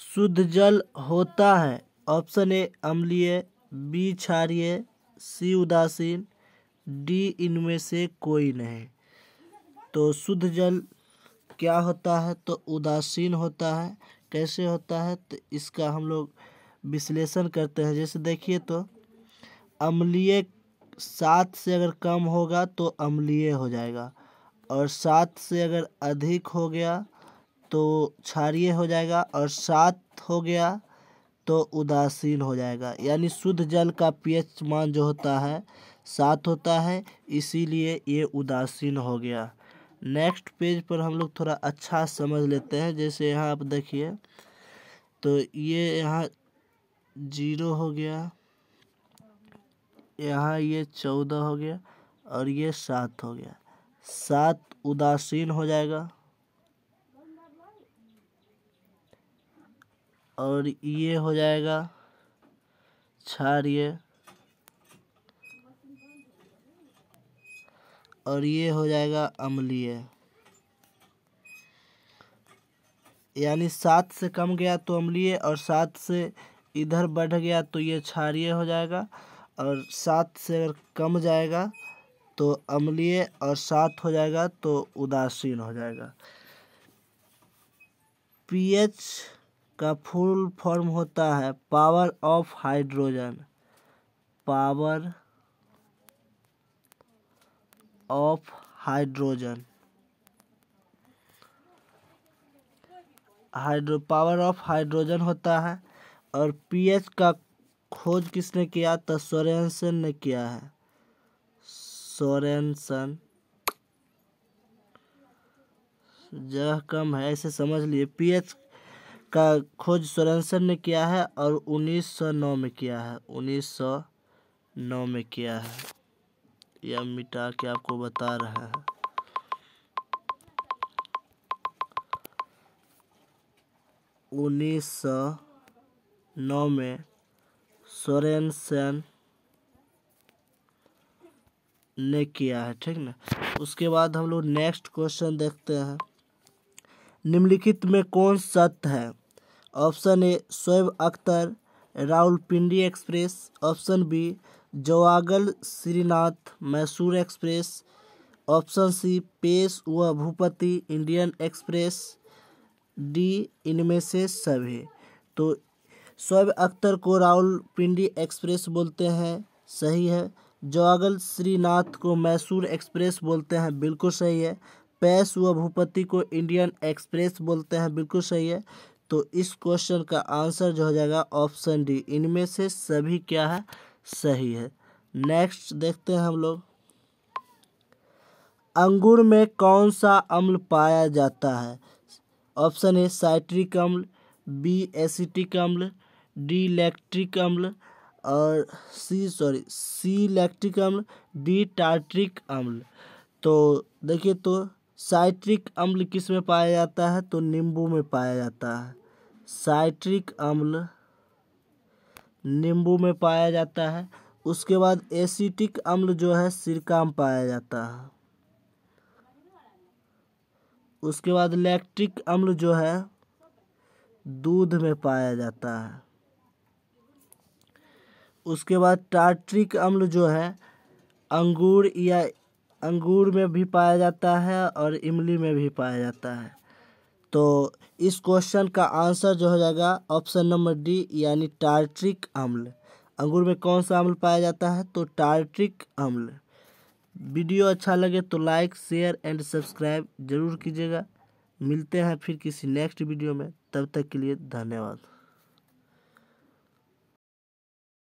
शुद्ध जल होता है ऑप्शन ए अम्लीय बी क्षारीय सी उदासीन डी इनमें से कोई नहीं तो शुद्ध जल क्या होता है तो उदासीन होता है कैसे होता है तो इसका हम लोग विश्लेषण करते हैं जैसे देखिए तो अम्लीय सात से अगर कम होगा तो अम्लीय हो जाएगा और सात से अगर अधिक हो गया तो क्षारिय हो जाएगा और सात हो गया तो उदासीन हो जाएगा यानी शुद्ध जल का पीएच मान जो होता है सात होता है इसीलिए ये उदासीन हो गया नेक्स्ट पेज पर हम लोग थोड़ा अच्छा समझ लेते हैं जैसे यहाँ आप देखिए तो ये यहाँ जीरो हो गया यहाँ ये चौदह हो गया और ये सात हो गया सात उदासीन हो जाएगा और ये हो जाएगा क्षार्य और ये हो जाएगा अम्लीय यानी सात से कम गया तो अम्लीय और सात से इधर बढ़ गया तो ये क्षारिय हो जाएगा और सात से अगर कम जाएगा तो अम्लीय और सात हो जाएगा तो उदासीन हो जाएगा पीएच का फुल फॉर्म होता है power of hydrogen power of hydrogen hydro power of hydrogen होता है और पीएच का खोज किसने किया तो सोरेनसन ने किया है सोरेनसन जगह कम है ऐसे समझ लिए पीएच का खोज सोरेनसन ने किया है और उन्नीस सौ नौ में किया है उन्नीस सौ नौ में किया है यह मिटा के आपको बता रहे हैं उन्नीस सौ नौ में सोरेनसन ने किया है ठीक ना उसके बाद हम लोग नेक्स्ट क्वेश्चन देखते हैं निम्नलिखित में कौन सत्य है option A Shoaib Akhtar Rawalpindi express option B Javagal Srinath Mysore express option C Paes व भूपति इंडियन एक्सप्रेस डी इनमें से सभी तो शोएब अख्तर को राहुलपिंडी एक्सप्रेस बोलते हैं सही है जवागल श्रीनाथ को मैसूर एक्सप्रेस बोलते हैं बिल्कुल सही है पैस व भूपति को इंडियन एक्सप्रेस बोलते हैं बिल्कुल सही है तो इस क्वेश्चन का आंसर जो हो जाएगा ऑप्शन डी इनमें से सभी क्या है सही है नेक्स्ट देखते हैं हम लोग अंगूर में कौन सा अम्ल पाया जाता है ऑप्शन ए साइट्रिक अम्ल बी एसिटिक अम्ल डी लैक्ट्रिक अम्ल और सी सॉरी सी लैक्ट्रिक अम्ल डी टार्ट्रिक अम्ल तो देखिए तो साइट्रिक अम्ल किस में पाया जाता है तो नींबू में पाया जाता है साइट्रिक अम्ल नींबू में पाया जाता है उसके बाद एसिटिक अम्ल जो है सिरका में पाया जाता है उसके बाद लैक्टिक अम्ल जो है दूध में पाया जाता है उसके बाद टार्ट्रिक अम्ल जो है अंगूर या अंगूर में भी पाया जाता है और इमली में भी पाया जाता है तो इस क्वेश्चन का आंसर जो हो जाएगा ऑप्शन नंबर डी यानी टार्ट्रिक अम्ल अंगूर में कौन सा अम्ल पाया जाता है तो टार्ट्रिक अम्ल वीडियो अच्छा लगे तो लाइक शेयर एंड सब्सक्राइब जरूर कीजिएगा मिलते हैं फिर किसी नेक्स्ट वीडियो में तब तक के लिए धन्यवाद